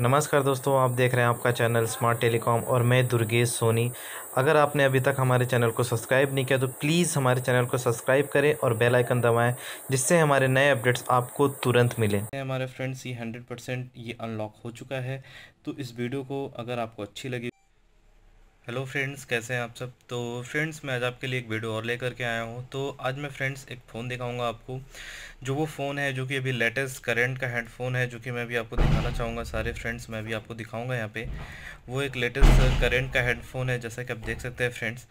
नमस्कार दोस्तों आप देख रहे हैं आपका चैनल स्मार्ट टेलीकॉम और मैं दुर्गेश सोनी अगर आपने अभी तक हमारे चैनल को सब्सक्राइब नहीं किया तो प्लीज़ हमारे चैनल को सब्सक्राइब करें और बेल आइकन दबाएं जिससे हमारे नए अपडेट्स आपको तुरंत मिलें हमारे फ्रेंड्स ये हंड्रेड परसेंट ये अनलॉक हो चुका है तो इस वीडियो को अगर आपको अच्छी लगी हेलो फ्रेंड्स कैसे हैं आप सब तो फ्रेंड्स मैं आज आपके लिए एक वीडियो और लेकर के आया हूँ तो आज मैं फ्रेंड्स एक फ़ोन दिखाऊंगा आपको जो वो फ़ोन है जो कि अभी लेटेस्ट करंट का हेडफोन है जो कि मैं भी आपको दिखाना चाहूँगा सारे फ्रेंड्स मैं भी आपको दिखाऊंगा यहाँ पे वो एक लेटेस्ट करेंट का हेडफोन है जैसा कि आप देख सकते हैं फ्रेंड्स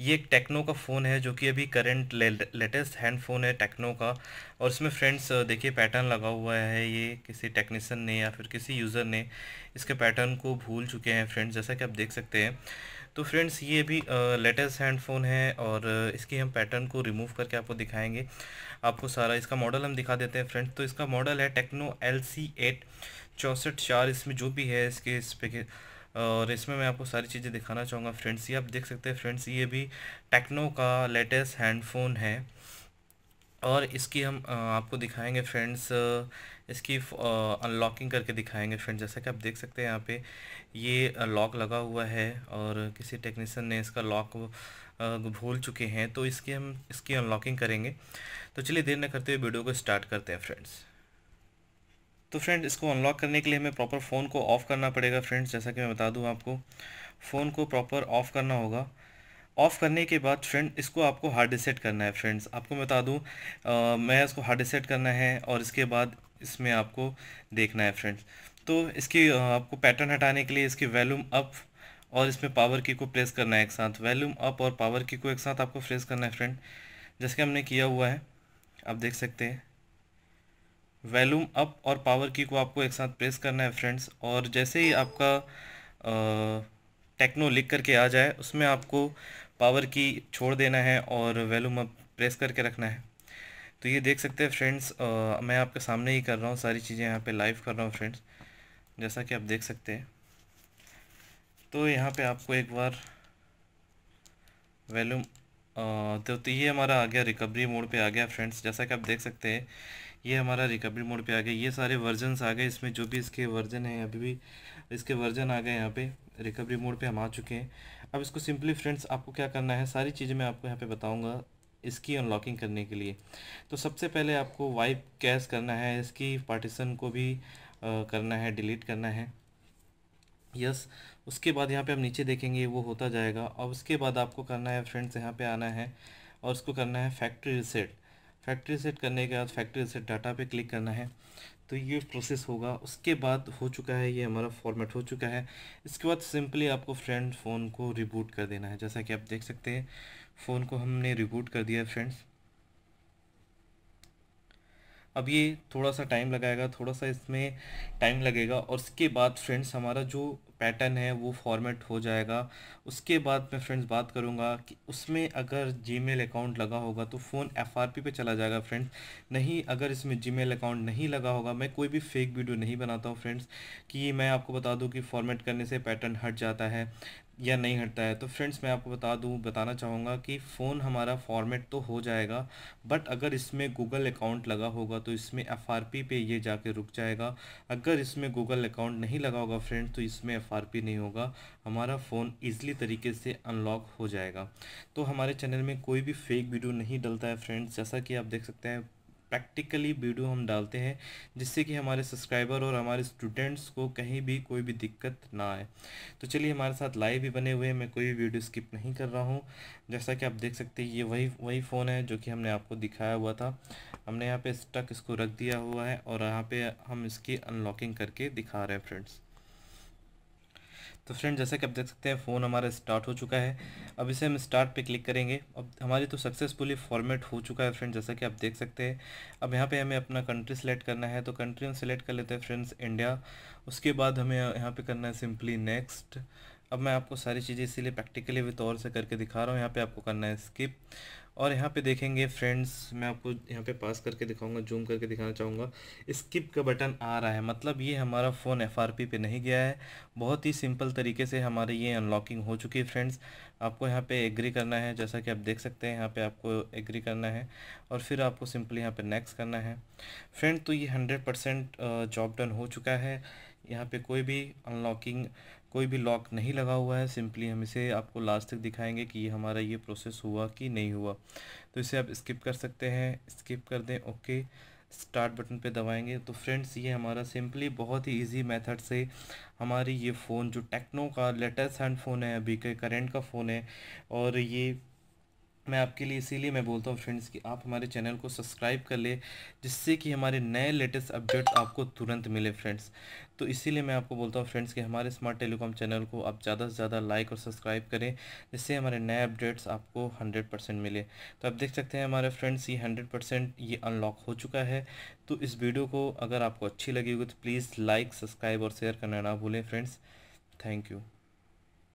ये एक टेक्नो का फ़ोन है जो कि अभी करेंट ले, लेटेस्ट हैंडफोन है टेक्नो का और इसमें फ्रेंड्स देखिए पैटर्न लगा हुआ है ये किसी टेक्नीसन ने या फिर किसी यूज़र ने इसके पैटर्न को भूल चुके हैं फ्रेंड्स जैसा कि आप देख सकते हैं तो फ्रेंड्स ये भी लेटेस्ट हैंडफ़ोन है और इसकी हम पैटर्न को रिमूव करके आपको दिखाएंगे आपको सारा इसका मॉडल हम दिखा देते हैं फ्रेंड्स तो इसका मॉडल है टेक्नो एल सी एट चौंसठ चार इसमें जो भी है इसके पे और इसमें मैं आपको सारी चीज़ें दिखाना चाहूँगा फ्रेंड्स ये आप देख सकते हैं फ्रेंड्स ये भी टेक्नो का लेटेस्ट हैंडफोन है और इसकी हम आपको दिखाएंगे फ्रेंड्स इसकी अनलॉकिंग करके दिखाएंगे फ्रेंड्स जैसा कि आप देख सकते हैं यहाँ पे ये लॉक लगा हुआ है और किसी टेक्नीसन ने इसका लॉक भूल चुके हैं तो इसकी हम इसकी अनलॉकिंग करेंगे तो चलिए देर न करते हुए वीडियो को स्टार्ट करते हैं फ्रेंड्स तो फ्रेंड इसको अनलॉक करने के लिए हमें प्रॉपर फ़ोन को ऑफ़ करना पड़ेगा फ्रेंड्स जैसा कि मैं बता दूँ आपको फ़ोन को प्रॉपर ऑफ़ करना होगा ऑफ़ करने के बाद फ्रेंड इसको आपको हार्ड रिसेट करना है फ्रेंड्स आपको मैं बता दूँ मैं इसको हार्ड रिसेट करना है और इसके बाद इसमें आपको देखना है फ्रेंड्स तो इसकी आपको पैटर्न हटाने के लिए इसकी वैल्यूम अप और इसमें पावर की को प्रेस करना है एक साथ वैल्यूम अप और पावर की को एक साथ आपको प्रेस करना है फ्रेंड जैसे कि हमने किया हुआ है आप देख सकते हैं वैल्यूम अप और पावर की को आपको एक साथ प्रेस करना है फ्रेंड्स और जैसे ही आपका टेक्नो लिख करके आ जाए उसमें आपको पावर की छोड़ देना है और वैल्यूम अप प्रेस करके रखना है तो ये देख सकते हैं फ्रेंड्स मैं आपके सामने ही कर रहा हूँ सारी चीज़ें यहाँ पे लाइव कर रहा हूँ फ्रेंड्स जैसा कि आप देख सकते हैं तो यहाँ पे आपको एक बार वैल्यूम तो, तो ये हमारा आ गया रिकवरी मोड पे आ गया फ्रेंड्स जैसा कि आप देख सकते हैं ये हमारा रिकवरी मोड पे आ गया ये सारे वर्जनस आ गए इसमें जो भी इसके वर्जन हैं अभी भी इसके वर्जन आ गए यहाँ पर रिकवरी मोड पे हम आ चुके हैं अब इसको सिंपली फ्रेंड्स आपको क्या करना है सारी चीज़ें मैं आपको यहाँ पे बताऊँगा इसकी अनलॉकिंग करने के लिए तो सबसे पहले आपको वाइप कैश करना है इसकी पार्टीशन को भी आ, करना है डिलीट करना है यस उसके बाद यहाँ पे हम नीचे देखेंगे वो होता जाएगा और उसके बाद आपको करना है फ्रेंड्स यहाँ पे आना है और उसको करना है फैक्ट्री रिसेट फैक्ट्री रिसेट करने के बाद फैक्ट्री रिसेट डाटा पे क्लिक करना है तो ये प्रोसेस होगा उसके बाद हो चुका है ये हमारा फॉर्मेट हो चुका है इसके बाद सिंपली आपको फ्रेंड फ़ोन को रिबूट कर देना है जैसा कि आप देख सकते हैं फ़ोन को हमने रिबूट कर दिया है फ्रेंड्स अब ये थोड़ा सा टाइम लगाएगा थोड़ा सा इसमें टाइम लगेगा और उसके बाद फ्रेंड्स हमारा जो पैटर्न है वो फॉर्मेट हो जाएगा उसके बाद मैं फ्रेंड्स बात करूँगा कि उसमें अगर जीमेल अकाउंट लगा होगा तो फ़ोन एफआरपी पे चला जाएगा फ्रेंड्स नहीं अगर इसमें जीमेल अकाउंट नहीं लगा होगा मैं कोई भी फेक वीडियो नहीं बनाता हूँ फ्रेंड्स कि मैं आपको बता दूँ कि फॉर्मेट करने से पैटर्न हट जाता है या नहीं हटता है तो फ्रेंड्स मैं आपको बता दूं बताना चाहूँगा कि फ़ोन हमारा फॉर्मेट तो हो जाएगा बट अगर इसमें गूगल अकाउंट लगा होगा तो इसमें एफ पे ये जाके रुक जाएगा अगर इसमें गूगल अकाउंट नहीं लगा होगा फ्रेंड्स तो इसमें एफ एफआरपी नहीं होगा हमारा फ़ोन ईजिली तरीके से अनलॉक हो जाएगा तो हमारे चैनल में कोई भी फेक वीडियो नहीं डलता है फ्रेंड्स जैसा कि आप देख सकते हैं प्रैक्टिकली वीडियो हम डालते हैं जिससे कि हमारे सब्सक्राइबर और हमारे स्टूडेंट्स को कहीं भी कोई भी दिक्कत ना आए तो चलिए हमारे साथ लाइव भी बने हुए हैं मैं कोई भी वीडियो स्किप नहीं कर रहा हूँ जैसा कि आप देख सकते हैं ये वही वही फ़ोन है जो कि हमने आपको दिखाया हुआ था हमने यहाँ पे स्टक इसको रख दिया हुआ है और यहाँ पर हम इसकी अनलॉकिंग करके दिखा रहे हैं फ्रेंड्स तो फ्रेंड जैसा कि आप देख सकते हैं फ़ोन हमारा स्टार्ट हो चुका है अब इसे हम स्टार्ट पे क्लिक करेंगे अब हमारी तो सक्सेसफुली फॉर्मेट हो चुका है फ्रेंड जैसा कि आप देख सकते हैं अब यहाँ पे हमें अपना कंट्री सेलेक्ट करना है तो कंट्री हम सेलेक्ट कर लेते हैं फ्रेंड्स इंडिया उसके बाद हमें यहाँ पे करना है सिंपली नेक्स्ट अब मैं आपको सारी चीज़ें इसीलिए प्रैक्टिकली भी और से करके दिखा रहा हूँ यहाँ पे आपको करना है स्किप और यहाँ पे देखेंगे फ्रेंड्स मैं आपको यहाँ पे पास करके दिखाऊंगा जूम करके दिखाना चाहूँगा स्किप का बटन आ रहा है मतलब ये हमारा फ़ोन एफ आर पी पे नहीं गया है बहुत ही सिंपल तरीके से हमारी ये अनलॉकिंग हो चुकी है फ्रेंड्स आपको यहाँ पे एग्री करना है जैसा कि आप देख सकते हैं यहाँ पे आपको एग्री करना है और फिर आपको सिंपली यहाँ पर नेक्स्ट करना है फ्रेंड तो ये हंड्रेड परसेंट जॉब डन हो चुका है यहाँ पे कोई भी अनलॉकिंग कोई भी लॉक नहीं लगा हुआ है सिंपली हम इसे आपको लास्ट तक दिखाएंगे कि हमारा ये प्रोसेस हुआ कि नहीं हुआ तो इसे आप स्किप कर सकते हैं स्किप कर दें ओके स्टार्ट बटन पे दबाएंगे तो फ्रेंड्स ये हमारा सिंपली बहुत ही इजी मेथड से हमारी ये फ़ोन जो टेक्नो का लेटेस्ट हैंड फ़ोन है अभी के करेंट का फ़ोन है और ये मैं आपके लिए इसीलिए मैं बोलता हूँ फ्रेंड्स कि आप हमारे चैनल को सब्सक्राइब कर ले जिससे कि हमारे नए लेटेस्ट अपडेट्स आपको तुरंत मिले फ्रेंड्स तो इसीलिए मैं आपको बोलता हूँ फ्रेंड्स कि हमारे स्मार्ट टेलीकॉम चैनल को आप ज़्यादा से ज़्यादा लाइक और सब्सक्राइब करें जिससे हमारे नए अपडेट्स आपको हंड्रेड परसेंट मिले तो आप देख सकते हैं हमारे फ्रेंड्स ये हंड्रेड परसेंट ये अनलॉक हो चुका है तो इस वीडियो को अगर आपको अच्छी लगी होगी तो प्लीज़ लाइक सब्सक्राइब और शेयर करना ना भूलें फ्रेंड्स थैंक यू